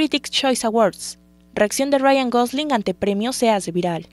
Critics' Choice Awards. Reacción de Ryan Gosling ante premio se hace viral,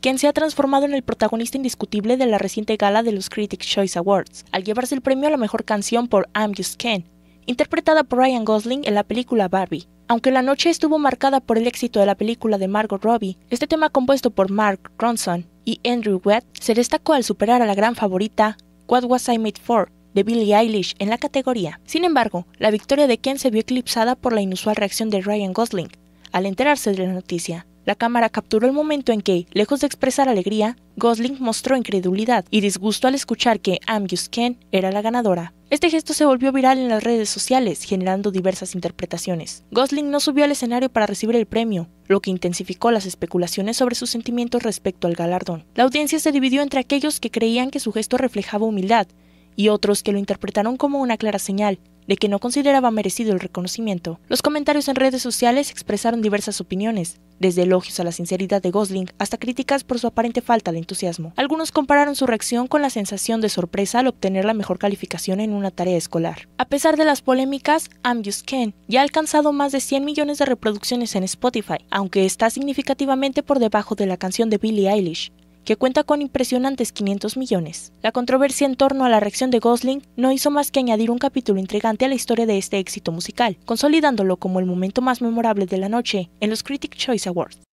quien se ha transformado en el protagonista indiscutible de la reciente gala de los Critics' Choice Awards, al llevarse el premio a la mejor canción por I'm Just Ken, interpretada por Ryan Gosling en la película Barbie. Aunque la noche estuvo marcada por el éxito de la película de Margot Robbie, este tema compuesto por Mark Ronson y Andrew Webb se destacó al superar a la gran favorita What Was I Made For, de Billie Eilish en la categoría. Sin embargo, la victoria de Ken se vio eclipsada por la inusual reacción de Ryan Gosling al enterarse de la noticia. La cámara capturó el momento en que, lejos de expresar alegría, Gosling mostró incredulidad y disgusto al escuchar que Amuse Ken era la ganadora. Este gesto se volvió viral en las redes sociales, generando diversas interpretaciones. Gosling no subió al escenario para recibir el premio, lo que intensificó las especulaciones sobre sus sentimientos respecto al galardón. La audiencia se dividió entre aquellos que creían que su gesto reflejaba humildad y otros que lo interpretaron como una clara señal de que no consideraba merecido el reconocimiento. Los comentarios en redes sociales expresaron diversas opiniones, desde elogios a la sinceridad de Gosling hasta críticas por su aparente falta de entusiasmo. Algunos compararon su reacción con la sensación de sorpresa al obtener la mejor calificación en una tarea escolar. A pesar de las polémicas, Ambius Ken ya ha alcanzado más de 100 millones de reproducciones en Spotify, aunque está significativamente por debajo de la canción de Billie Eilish, que cuenta con impresionantes 500 millones. La controversia en torno a la reacción de Gosling no hizo más que añadir un capítulo intrigante a la historia de este éxito musical, consolidándolo como el momento más memorable de la noche en los Critic Choice Awards.